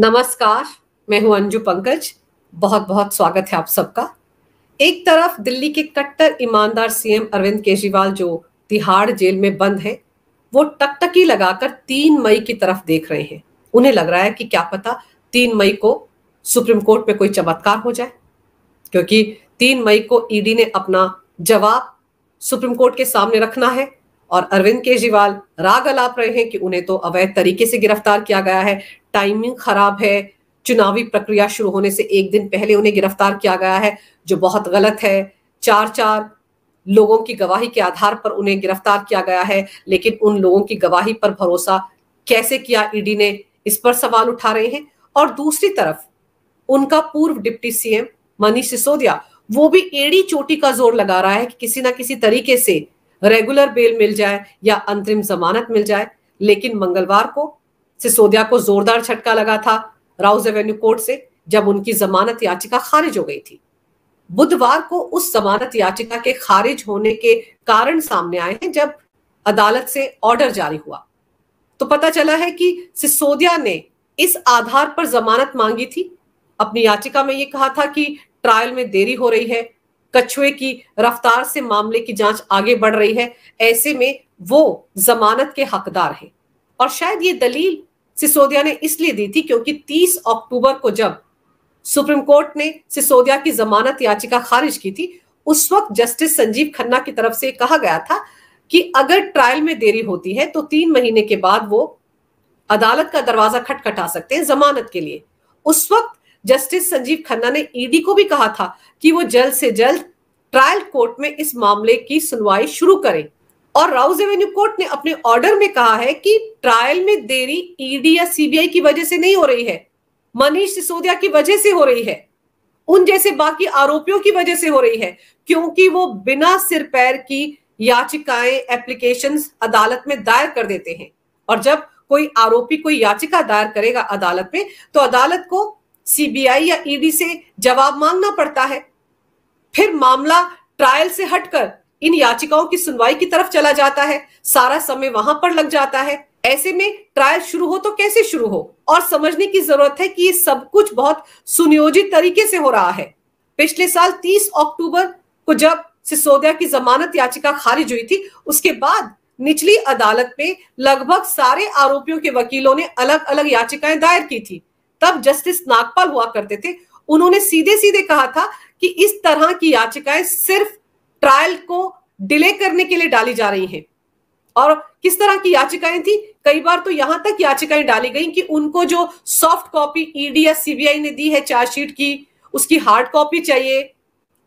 नमस्कार मैं हूं अंजू पंकज बहुत बहुत स्वागत है आप सबका एक तरफ दिल्ली के कट्टर ईमानदार सीएम अरविंद केजरीवाल जो तिहाड़ जेल में बंद है वो टकटकी लगाकर तीन मई की तरफ देख रहे हैं उन्हें लग रहा है कि क्या पता तीन मई को सुप्रीम कोर्ट में कोई चमत्कार हो जाए क्योंकि तीन मई को ईडी ने अपना जवाब सुप्रीम कोर्ट के सामने रखना है और अरविंद केजरीवाल राग अलाप रहे हैं कि उन्हें तो अवैध तरीके से गिरफ्तार किया गया है टाइमिंग खराब है चुनावी प्रक्रिया शुरू होने से एक दिन पहले उन्हें गिरफ्तार किया गया है जो बहुत गलत है चार चार लोगों की गवाही के आधार पर उन्हें गिरफ्तार किया गया है लेकिन उन लोगों की गवाही पर भरोसा कैसे किया ईडी ने इस पर सवाल उठा रहे हैं और दूसरी तरफ उनका पूर्व डिप्टी सीएम मनीष सिसोदिया वो भी एड़ी चोटी का जोर लगा रहा है कि किसी ना किसी तरीके से रेगुलर बेल मिल जाए या अंतरिम जमानत मिल जाए लेकिन मंगलवार को सिसोदिया को जोरदार झटका लगा था राउज एवेन्यू कोर्ट से जब उनकी जमानत याचिका खारिज हो गई थी बुधवार को उस जमानत याचिका के खारिज होने के कारण सामने आए हैं जब अदालत से ऑर्डर जारी हुआ तो पता चला है कि सिसोदिया ने इस आधार पर जमानत मांगी थी अपनी याचिका में ये कहा था कि ट्रायल में देरी हो रही है कछुए की रफ्तार से मामले की जांच आगे बढ़ रही है ऐसे में वो जमानत के हकदार है और शायद ये दलील सिसोदिया ने इसलिए दी थी क्योंकि 30 अक्टूबर को जब सुप्रीम कोर्ट ने सिसोदिया की जमानत याचिका खारिज की थी उस वक्त जस्टिस संजीव खन्ना की तरफ से कहा गया था कि अगर ट्रायल में देरी होती है तो तीन महीने के बाद वो अदालत का दरवाजा खटखटा सकते हैं जमानत के लिए उस वक्त जस्टिस संजीव खन्ना ने ईडी को भी कहा था कि वो जल्द से जल्द ट्रायल कोर्ट में इस मामले की सुनवाई शुरू करे और राउज एवेन्यू कोर्ट ने अपने ऑर्डर में कहा है कि ट्रायल में देरी ईडी या सीबीआई की वजह से नहीं हो रही है मनीष सिसोदिया की वजह से हो रही है उन जैसे बाकी आरोपियों की वजह से हो रही है क्योंकि वो बिना सिर पैर की याचिकाएं एप्लीकेशन अदालत में दायर कर देते हैं और जब कोई आरोपी कोई याचिका दायर करेगा अदालत में तो अदालत को सीबीआई या ईडी से जवाब मांगना पड़ता है फिर मामला ट्रायल से हटकर इन याचिकाओं की सुनवाई की तरफ चला जाता है सारा समय वहां पर लग जाता है ऐसे में ट्रायल शुरू हो तो कैसे शुरू हो और समझने की जरूरत है कि ये सब कुछ बहुत सुनियोजित तरीके से हो रहा है पिछले साल 30 अक्टूबर को जब सिसोदिया की जमानत याचिका खारिज हुई थी उसके बाद निचली अदालत में लगभग सारे आरोपियों के वकीलों ने अलग अलग याचिकाएं दायर की थी तब जस्टिस नागपाल हुआ करते थे उन्होंने सीधे सीधे कहा था कि इस तरह की याचिकाएं सिर्फ ट्रायल को डिले करने के लिए डाली जा रही हैं और किस तरह की याचिकाएं थी कई बार तो यहां तक याचिकाएं डाली गई कि उनको जो सॉफ्ट कॉपी ईडी या सीबीआई ने दी है चार्जशीट की उसकी हार्ड कॉपी चाहिए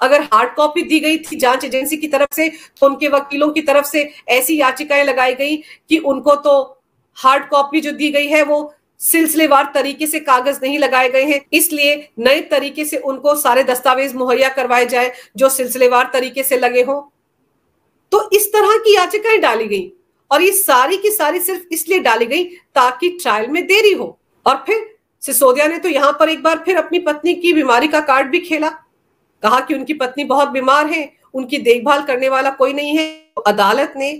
अगर हार्ड कॉपी दी गई थी जांच एजेंसी की तरफ से तो उनके वकीलों की तरफ से ऐसी याचिकाएं लगाई गई कि उनको तो हार्ड कॉपी जो दी गई है वो सिलसिलेवार तरीके से कागज नहीं लगाए गए हैं इसलिए नए तरीके से उनको सारे दस्तावेज मुहैया करवाए जाए जो सिलसिलेवार तरीके से लगे हों तो इस तरह की याचिकाएं डाली गई और ये सारी की सारी सिर्फ इसलिए डाली गई ताकि ट्रायल में देरी हो और फिर सिसोदिया ने तो यहां पर एक बार फिर अपनी पत्नी की बीमारी का कार्ड भी खेला कहा कि उनकी पत्नी बहुत बीमार है उनकी देखभाल करने वाला कोई नहीं है तो अदालत ने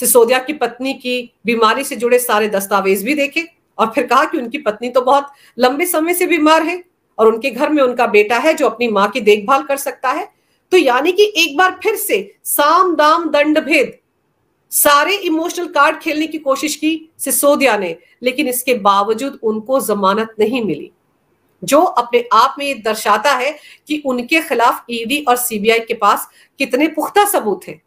सिसोदिया की पत्नी की बीमारी से जुड़े सारे दस्तावेज भी देखे और फिर कहा कि उनकी पत्नी तो बहुत लंबे समय से बीमार है और उनके घर में उनका बेटा है जो अपनी माँ की देखभाल कर सकता है तो यानी कि एक बार फिर से साम दाम दंड भेद सारे इमोशनल कार्ड खेलने की कोशिश की सिसोदिया ने लेकिन इसके बावजूद उनको जमानत नहीं मिली जो अपने आप में ये दर्शाता है कि उनके खिलाफ ईडी e और सीबीआई के पास कितने पुख्ता सबूत हैं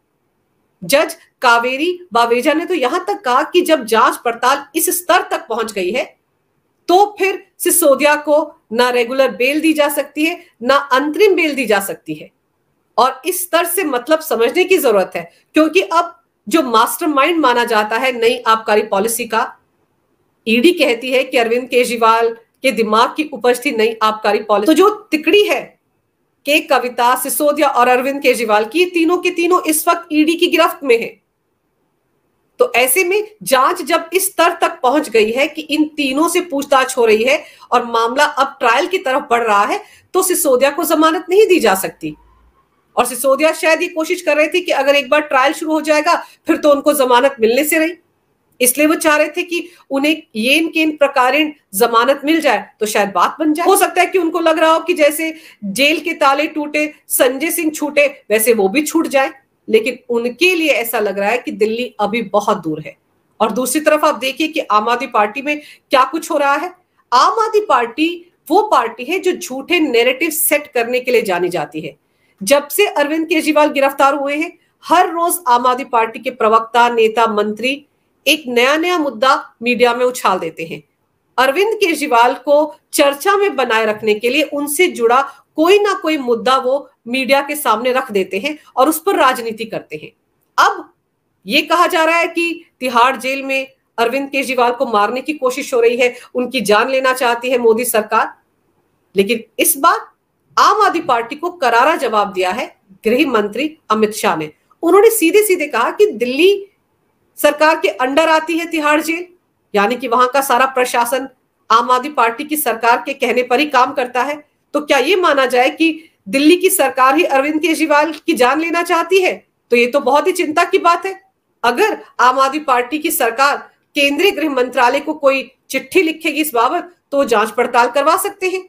जज कावेरी बावेजा ने तो यहां तक कहा कि जब जांच पड़ताल इस स्तर तक पहुंच गई है तो फिर सिसोदिया को ना रेगुलर बेल दी जा सकती है ना अंतरिम बेल दी जा सकती है और इस स्तर से मतलब समझने की जरूरत है क्योंकि अब जो मास्टरमाइंड माना जाता है नई आबकारी पॉलिसी का ईडी e कहती है कि अरविंद केजरीवाल के दिमाग की उपज थी नई आबकारी पॉलिसी तो जो तिकड़ी है के कविता सिसोदिया और अरविंद केजरीवाल की तीनों के तीनों इस वक्त ईडी की गिरफ्त में है तो ऐसे में जांच जब इस स्तर तक पहुंच गई है कि इन तीनों से पूछताछ हो रही है और मामला अब ट्रायल की तरफ बढ़ रहा है तो सिसोदिया को जमानत नहीं दी जा सकती और सिसोदिया शायद ये कोशिश कर रही थी कि अगर एक बार ट्रायल शुरू हो जाएगा फिर तो उनको जमानत मिलने से रही इसलिए वो चाह रहे थे कि उन्हें येन केन प्रकार जमानत मिल जाए तो शायद बात बन जाए हो सकता है कि उनको लग रहा हो कि जैसे जेल के ताले टूटे संजय सिंह छूटे वैसे वो भी छूट जाए लेकिन उनके लिए ऐसा लग रहा है कि दिल्ली अभी बहुत दूर है और दूसरी तरफ आप देखिए कि आम आदमी पार्टी में क्या कुछ हो रहा है आम आदमी पार्टी वो पार्टी है जो झूठे नेरेटिव सेट करने के लिए जानी जाती है जब से अरविंद केजरीवाल गिरफ्तार हुए हैं हर रोज आम आदमी पार्टी के प्रवक्ता नेता मंत्री एक नया नया मुद्दा मीडिया में उछाल देते हैं अरविंद केजरीवाल को चर्चा में बनाए रखने के लिए उनसे जुड़ा कोई ना कोई मुद्दा वो मीडिया के सामने रख देते हैं और उस पर राजनीति करते हैं अब ये कहा जा रहा है कि तिहाड़ जेल में अरविंद केजरीवाल को मारने की कोशिश हो रही है उनकी जान लेना चाहती है मोदी सरकार लेकिन इस बार आम आदमी पार्टी को करारा जवाब दिया है गृह मंत्री अमित शाह ने उन्होंने सीधे सीधे कहा कि दिल्ली सरकार के अंडर आती है तिहाड़ जेल यानी कि वहां का सारा प्रशासन आम आदमी पार्टी की सरकार के कहने पर ही काम करता है तो क्या ये माना जाए कि दिल्ली की सरकार ही अरविंद केजरीवाल की जान लेना चाहती है तो ये तो बहुत ही चिंता की बात है अगर आम आदमी पार्टी की सरकार केंद्रीय गृह मंत्रालय को कोई चिट्ठी लिखेगी इस बाबत तो जांच पड़ताल करवा सकते हैं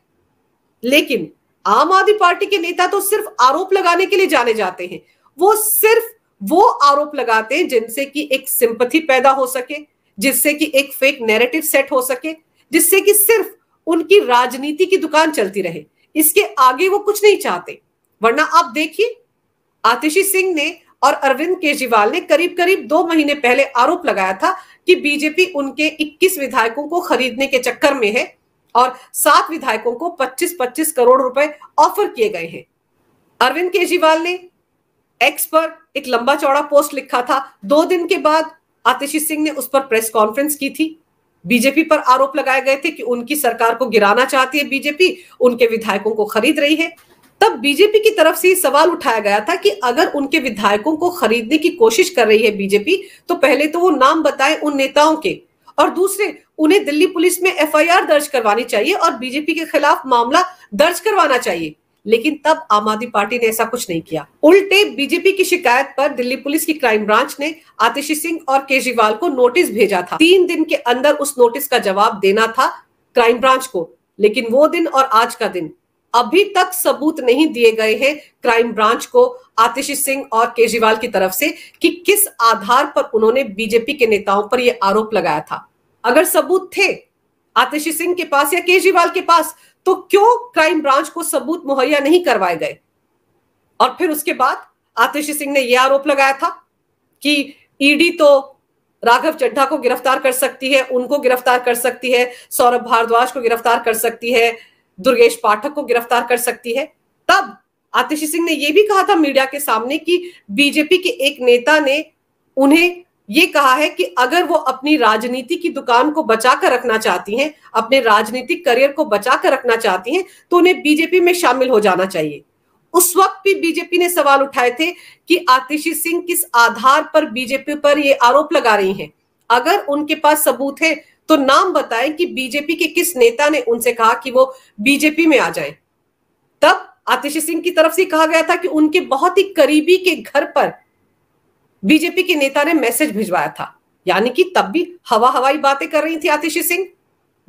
लेकिन आम आदमी पार्टी के नेता तो सिर्फ आरोप लगाने के लिए जाने जाते हैं वो सिर्फ वो आरोप लगाते हैं जिनसे कि एक सिंपथी पैदा हो सके जिससे कि एक फेक नैरेटिव सेट हो सके जिससे कि सिर्फ उनकी राजनीति की दुकान चलती रहे इसके आगे वो कुछ नहीं चाहते वरना आप देखिए आतिशी सिंह ने और अरविंद केजरीवाल ने करीब करीब दो महीने पहले आरोप लगाया था कि बीजेपी उनके 21 विधायकों को खरीदने के चक्कर में है और सात विधायकों को 25-25 करोड़ रुपए ऑफर किए गए हैं अरविंद केजरीवाल ने एक्स पर एक लंबा चौड़ा पोस्ट लिखा था दो दिन के बाद आतिशी सिंह ने उस पर प्रेस कॉन्फ्रेंस की थी बीजेपी पर आरोप लगाए गए थे कि उनकी सरकार को गिराना चाहती है बीजेपी उनके विधायकों को खरीद रही है तब बीजेपी की तरफ से सवाल उठाया गया था कि अगर उनके विधायकों को खरीदने की कोशिश कर रही है बीजेपी तो पहले तो वो नाम बताए उन नेताओं के और दूसरे उन्हें दिल्ली पुलिस में एफआईआर दर्ज करवानी चाहिए और बीजेपी के खिलाफ मामला दर्ज करवाना चाहिए लेकिन तब आम आदमी पार्टी ने ऐसा कुछ नहीं किया उल्टे बीजेपी की शिकायत पर दिल्ली पुलिस की क्राइम ब्रांच ने आतिशी सिंह और केजरीवाल को नोटिस भेजा था तीन दिन के अंदर उस नोटिस का जवाब देना था क्राइम ब्रांच को लेकिन वो दिन और आज का दिन अभी तक सबूत नहीं दिए गए हैं क्राइम ब्रांच को आतिशी सिंह और केजरीवाल की तरफ से कि किस आधार पर उन्होंने बीजेपी के नेताओं पर यह आरोप लगाया था अगर सबूत थे आतिशी सिंह के पास या केजरीवाल के पास तो क्यों क्राइम ब्रांच को सबूत मुहैया नहीं करवाए गए और फिर उसके बाद आतिशी सिंह ने यह आरोप लगाया था कि ईडी तो राघव चड्ढा को गिरफ्तार कर सकती है उनको गिरफ्तार कर सकती है सौरभ भारद्वाज को गिरफ्तार कर सकती है दुर्गेश पाठक को गिरफ्तार कर सकती है तब आतिशी सिंह ने यह भी कहा था मीडिया के सामने कि बीजेपी के एक नेता ने उन्हें ये कहा है कि अगर वो अपनी राजनीति की दुकान को बचा कर रखना चाहती हैं अपने राजनीतिक करियर को बचा कर रखना चाहती हैं तो उन्हें बीजेपी में शामिल हो जाना चाहिए उस वक्त भी बीजेपी ने सवाल उठाए थे कि आतिशी सिंह किस आधार पर बीजेपी पर ये आरोप लगा रही हैं अगर उनके पास सबूत है तो नाम बताएं कि बीजेपी के किस नेता ने उनसे कहा कि वो बीजेपी में आ जाए तब आतिशी सिंह की तरफ से कहा गया था कि उनके बहुत ही करीबी के घर पर बीजेपी के नेता ने मैसेज भिजवाया था यानी कि तब भी हवा हवाई बातें कर रही थी आतिशी सिंह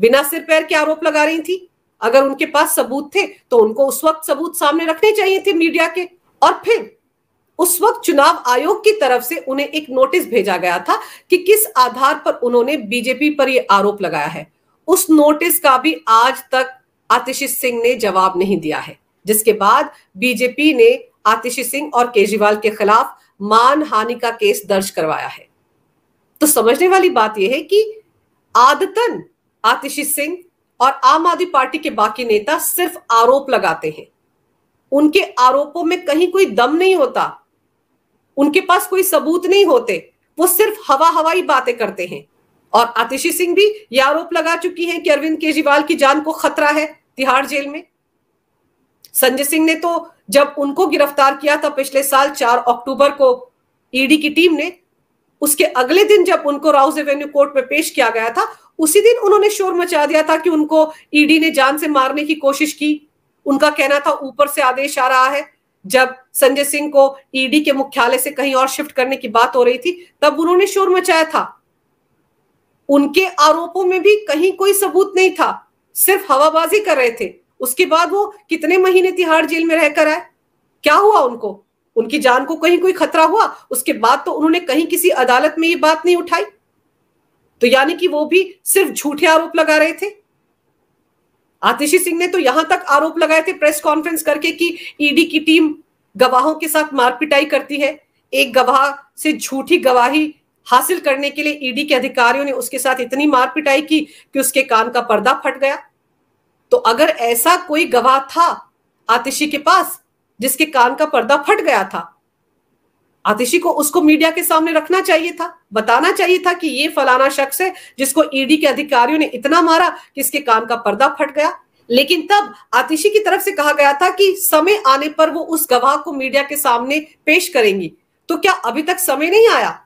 बिना सिर पैर के आरोप लगा रही थी अगर उनके पास सबूत थे तो उनको उस वक्त सबूत सामने रखने चाहिए थे मीडिया के और फिर उस वक्त चुनाव आयोग की तरफ से उन्हें एक नोटिस भेजा गया था कि किस आधार पर उन्होंने बीजेपी पर यह आरोप लगाया है उस नोटिस का भी आज तक आतिशी सिंह ने जवाब नहीं दिया है जिसके बाद बीजेपी ने आतिशी सिंह और केजरीवाल के खिलाफ मान हानि का केस दर्ज करवाया है तो समझने वाली बात यह है कि आदतन आतिशी सिंह और आम आदमी पार्टी के बाकी नेता सिर्फ आरोप लगाते हैं उनके आरोपों में कहीं कोई दम नहीं होता उनके पास कोई सबूत नहीं होते वो सिर्फ हवा हवाई बातें करते हैं और आतिशी सिंह भी ये आरोप लगा चुकी हैं कि अरविंद केजरीवाल की जान को खतरा है तिहाड़ जेल में संजय सिंह ने तो जब उनको गिरफ्तार किया था पिछले साल चार अक्टूबर को ईडी e की टीम ने उसके अगले दिन जब उनको राउस एवेन्यू कोर्ट में पेश किया गया था उसी दिन उन्होंने शोर मचा दिया था कि उनको ईडी e ने जान से मारने की कोशिश की उनका कहना था ऊपर से आदेश आ रहा है जब संजय सिंह को ईडी e के मुख्यालय से कहीं और शिफ्ट करने की बात हो रही थी तब उन्होंने शोर मचाया था उनके आरोपों में भी कहीं कोई सबूत नहीं था सिर्फ हवाबाजी कर रहे थे उसके बाद वो कितने महीने तिहाड़ जेल में रहकर आए क्या हुआ उनको उनकी जान को कहीं कोई खतरा हुआ उसके बाद तो उन्होंने कहीं किसी अदालत में ये बात नहीं उठाई तो यानी कि वो भी सिर्फ झूठे आरोप लगा रहे थे आतिशी सिंह ने तो यहां तक आरोप लगाए थे प्रेस कॉन्फ्रेंस करके कि ईडी की टीम गवाहों के साथ मारपिटाई करती है एक गवाह से झूठी गवाही हासिल करने के लिए ईडी के अधिकारियों ने उसके साथ इतनी मारपिटाई की कि उसके कान का पर्दा फट गया तो अगर ऐसा कोई गवाह था आतिशी के पास जिसके कान का पर्दा फट गया था आतिशी को उसको मीडिया के सामने रखना चाहिए था बताना चाहिए था कि ये फलाना शख्स है जिसको ईडी e के अधिकारियों ने इतना मारा कि इसके कान का पर्दा फट गया लेकिन तब आतिशी की तरफ से कहा गया था कि समय आने पर वो उस गवाह को मीडिया के सामने पेश करेंगी तो क्या अभी तक समय नहीं आया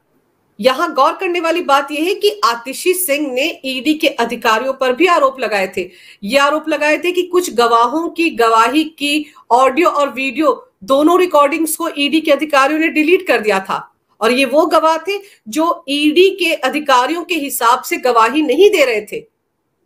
यहां गौर करने वाली बात यह है कि आतिशी सिंह ने ईडी के अधिकारियों पर भी आरोप लगाए थे ये आरोप लगाए थे कि कुछ गवाहों की गवाही की ऑडियो और वीडियो दोनों रिकॉर्डिंग्स को ईडी के अधिकारियों ने डिलीट कर दिया था और ये वो गवाह थे जो ईडी के अधिकारियों के हिसाब से गवाही नहीं दे रहे थे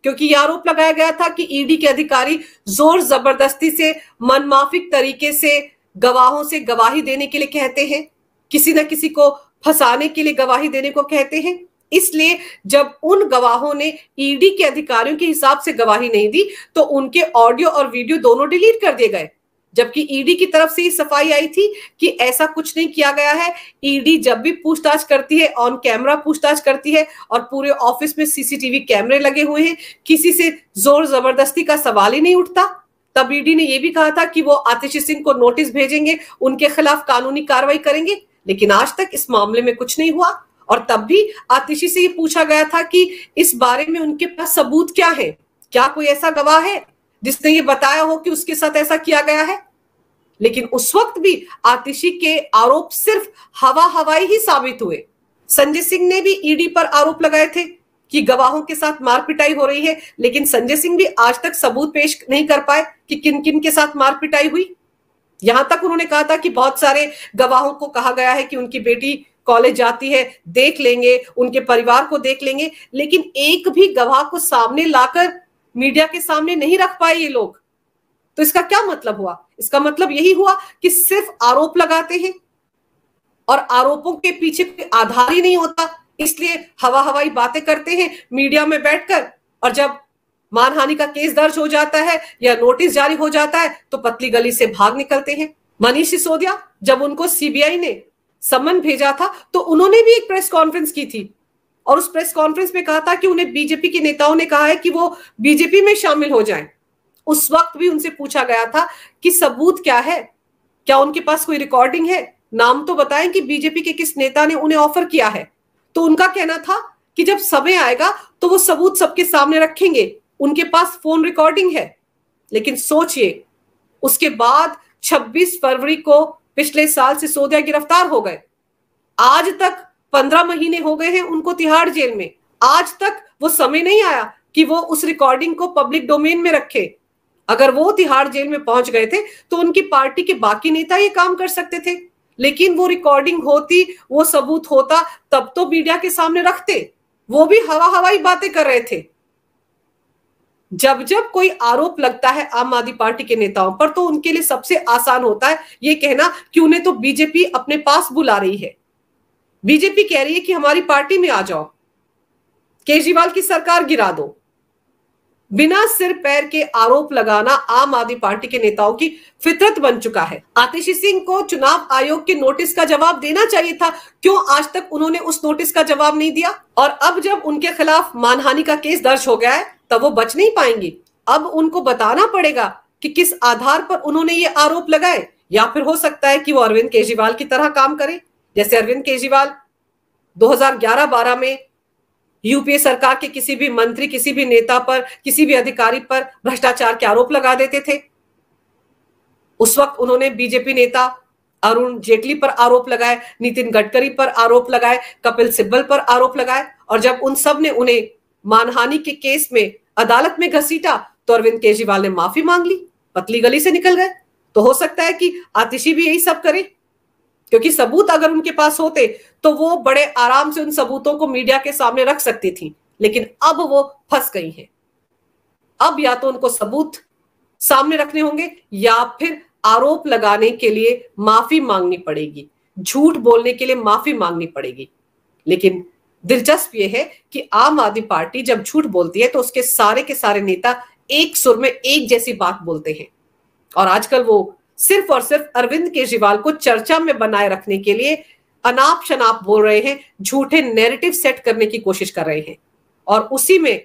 क्योंकि यह आरोप लगाया गया था कि ईडी के अधिकारी जोर जबरदस्ती से मनमाफिक तरीके से गवाहों से गवाही देने के लिए कहते हैं किसी ना किसी को फंसाने के लिए गवाही देने को कहते हैं इसलिए जब उन गवाहों ने ईडी e के अधिकारियों के हिसाब से गवाही नहीं दी तो उनके ऑडियो और वीडियो दोनों डिलीट कर दिए गए जबकि ईडी e की तरफ से ये सफाई आई थी कि ऐसा कुछ नहीं किया गया है ईडी e जब भी पूछताछ करती है ऑन कैमरा पूछताछ करती है और पूरे ऑफिस में सीसीटीवी कैमरे लगे हुए हैं किसी से जोर जबरदस्ती का सवाल ही नहीं उठता तब ईडी ने यह भी कहा था कि वो आतिशी सिंह को नोटिस भेजेंगे उनके खिलाफ कानूनी कार्रवाई करेंगे लेकिन आज तक इस मामले में कुछ नहीं हुआ और तब भी आतिशी से ये पूछा गया था कि इस बारे में उनके पास सबूत क्या है क्या कोई ऐसा गवाह है जिसने ये बताया हो कि उसके साथ ऐसा किया गया है लेकिन उस वक्त भी आतिशी के आरोप सिर्फ हवा हवाई ही साबित हुए संजय सिंह ने भी ईडी पर आरोप लगाए थे कि गवाहों के साथ मारपिटाई हो रही है लेकिन संजय सिंह भी आज तक सबूत पेश नहीं कर पाए कि किन किन के साथ मारपिटाई हुई यहां तक उन्होंने कहा था कि बहुत सारे गवाहों को कहा गया है कि उनकी बेटी कॉलेज जाती है देख लेंगे उनके परिवार को देख लेंगे लेकिन एक भी गवाह को सामने लाकर मीडिया के सामने नहीं रख पाए ये लोग तो इसका क्या मतलब हुआ इसका मतलब यही हुआ कि सिर्फ आरोप लगाते हैं और आरोपों के पीछे कोई आधार ही नहीं होता इसलिए हवा हवाई बातें करते हैं मीडिया में बैठकर और जब मानहानि का केस दर्ज हो जाता है या नोटिस जारी हो जाता है तो पतली गली से भाग निकलते हैं मनीष सिसोदिया जब उनको सीबीआई ने समन भेजा था तो उन्होंने भी एक प्रेस कॉन्फ्रेंस की थी और उस प्रेस कॉन्फ्रेंस में कहा था कि उन्हें बीजेपी के नेताओं ने कहा है कि वो बीजेपी में शामिल हो जाएं उस वक्त भी उनसे पूछा गया था कि सबूत क्या है क्या उनके पास कोई रिकॉर्डिंग है नाम तो बताएं कि बीजेपी के किस नेता ने उन्हें ऑफर किया है तो उनका कहना था कि जब समय आएगा तो वो सबूत सबके सामने रखेंगे उनके पास फोन रिकॉर्डिंग है लेकिन सोचिए उसके बाद 26 फरवरी को पिछले साल से सोदिया गिरफ्तार हो गए आज तक 15 महीने हो गए हैं उनको तिहाड़ जेल में आज तक वो समय नहीं आया कि वो उस रिकॉर्डिंग को पब्लिक डोमेन में रखे अगर वो तिहाड़ जेल में पहुंच गए थे तो उनकी पार्टी के बाकी नेता ये काम कर सकते थे लेकिन वो रिकॉर्डिंग होती वो सबूत होता तब तो मीडिया के सामने रखते वो भी हवा हवाई बातें कर रहे थे जब जब कोई आरोप लगता है आम आदमी पार्टी के नेताओं पर तो उनके लिए सबसे आसान होता है ये कहना कि उन्हें तो बीजेपी अपने पास बुला रही है बीजेपी कह रही है कि हमारी पार्टी में आ जाओ केजरीवाल की सरकार गिरा दो बिना सिर पैर के आरोप लगाना आम आदमी पार्टी के नेताओं की फितरत बन चुका है आतिशी सिंह को चुनाव आयोग के नोटिस का जवाब देना चाहिए था क्यों आज तक उन्होंने उस नोटिस का जवाब नहीं दिया और अब जब उनके खिलाफ मानहानि का केस दर्ज हो गया है तब वो बच नहीं पाएंगे अब उनको बताना पड़ेगा कि किस आधार पर उन्होंने ये आरोप लगाए या फिर हो सकता है कि वो अरविंद केजरीवाल की तरह काम करे जैसे अरविंद केजरीवाल 2011-12 में यूपीए सरकार के किसी भी मंत्री किसी भी नेता पर किसी भी अधिकारी पर भ्रष्टाचार के आरोप लगा देते थे उस वक्त उन्होंने बीजेपी नेता अरुण जेटली पर आरोप लगाए नितिन गडकरी पर आरोप लगाए कपिल सिब्बल पर आरोप लगाए और जब उन सब ने उन्हें मानहानि के केस में अदालत में घसीटा तो अरविंद केजरीवाल ने माफी मांग ली पतली गली से निकल गए तो हो सकता है कि आतिशी भी यही सब करे क्योंकि सबूत अगर उनके पास होते तो वो बड़े आराम से उन सबूतों को मीडिया के सामने रख सकती थी लेकिन अब वो फंस गई हैं अब या तो उनको सबूत सामने रखने होंगे या फिर आरोप लगाने के लिए माफी मांगनी पड़ेगी झूठ बोलने के लिए माफी मांगनी पड़ेगी लेकिन दिलचस्प ये है कि आम आदमी पार्टी जब झूठ बोलती है तो उसके सारे के सारे नेता एक सुर में एक जैसी बात बोलते हैं और आजकल वो सिर्फ और सिर्फ अरविंद केजरीवाल को चर्चा में बनाए रखने के लिए अनाप शनाप बोल रहे हैं झूठे नैरेटिव सेट करने की कोशिश कर रहे हैं और उसी में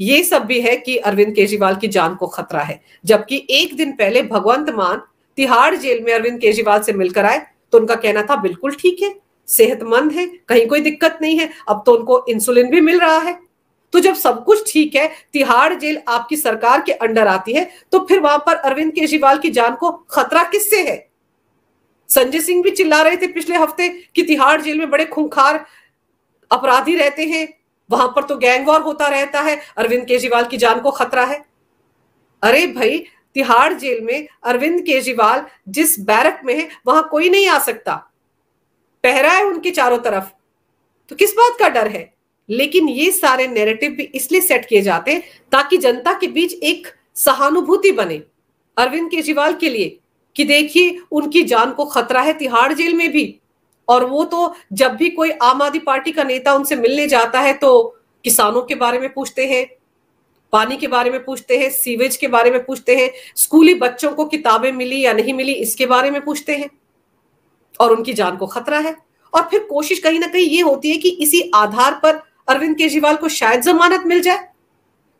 ये सब भी है कि अरविंद केजरीवाल की जान को खतरा है जबकि एक दिन पहले भगवंत मान तिहाड़ जेल में अरविंद केजरीवाल से मिलकर आए तो उनका कहना था बिल्कुल ठीक है सेहतमंद है कहीं कोई दिक्कत नहीं है अब तो उनको इंसुलिन भी मिल रहा है तो जब सब कुछ ठीक है तिहाड़ जेल आपकी सरकार के अंडर आती है तो फिर वहां पर अरविंद केजरीवाल की जान को खतरा किससे है संजय सिंह भी चिल्ला रहे थे पिछले हफ्ते कि तिहाड़ जेल में बड़े खूंखार अपराधी रहते हैं वहां पर तो गैंगवार होता रहता है अरविंद केजरीवाल की जान को खतरा है अरे भाई तिहाड़ जेल में अरविंद केजरीवाल जिस बैरक में है वहां कोई नहीं आ सकता पहरा है उनके चारों तरफ तो किस बात का डर है लेकिन ये सारे नैरेटिव भी इसलिए सेट किए जाते हैं ताकि जनता के बीच एक सहानुभूति बने अरविंद केजरीवाल के लिए कि देखिए उनकी जान को खतरा है तिहाड़ जेल में भी और वो तो जब भी कोई आम आदमी पार्टी का नेता उनसे मिलने जाता है तो किसानों के बारे में पूछते हैं पानी के बारे में पूछते हैं सीवेज के बारे में पूछते हैं स्कूली बच्चों को किताबें मिली या नहीं मिली इसके बारे में पूछते हैं और उनकी जान को खतरा है और फिर कोशिश कहीं ना कहीं ये होती है कि इसी आधार पर अरविंद केजरीवाल को शायद जमानत मिल जाए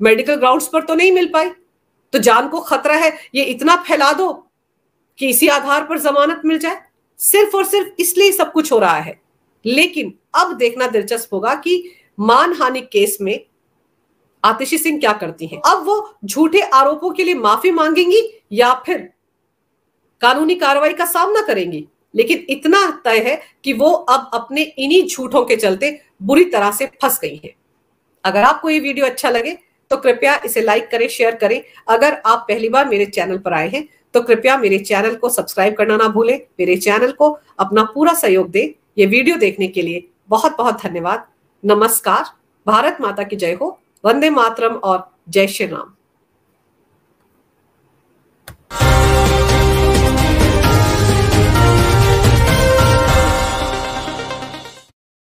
मेडिकल ग्राउंड्स पर तो नहीं मिल पाई तो जान को खतरा है ये इतना फैला दो कि इसी आधार पर जमानत मिल जाए सिर्फ और सिर्फ इसलिए सब कुछ हो रहा है लेकिन अब देखना दिलचस्प होगा कि मानहानि केस में आतिशी सिंह क्या करती हैं अब वो झूठे आरोपों के लिए माफी मांगेंगी या फिर कानूनी कार्रवाई का सामना करेंगी लेकिन इतना तय है कि वो अब अपने इन्हीं झूठों के चलते बुरी तरह से फंस गई है अगर आपको ये वीडियो अच्छा लगे तो कृपया इसे लाइक करें शेयर करें अगर आप पहली बार मेरे चैनल पर आए हैं तो कृपया मेरे चैनल को सब्सक्राइब करना ना भूलें मेरे चैनल को अपना पूरा सहयोग दें ये वीडियो देखने के लिए बहुत बहुत धन्यवाद नमस्कार भारत माता की जय हो वंदे मातरम और जय श्री राम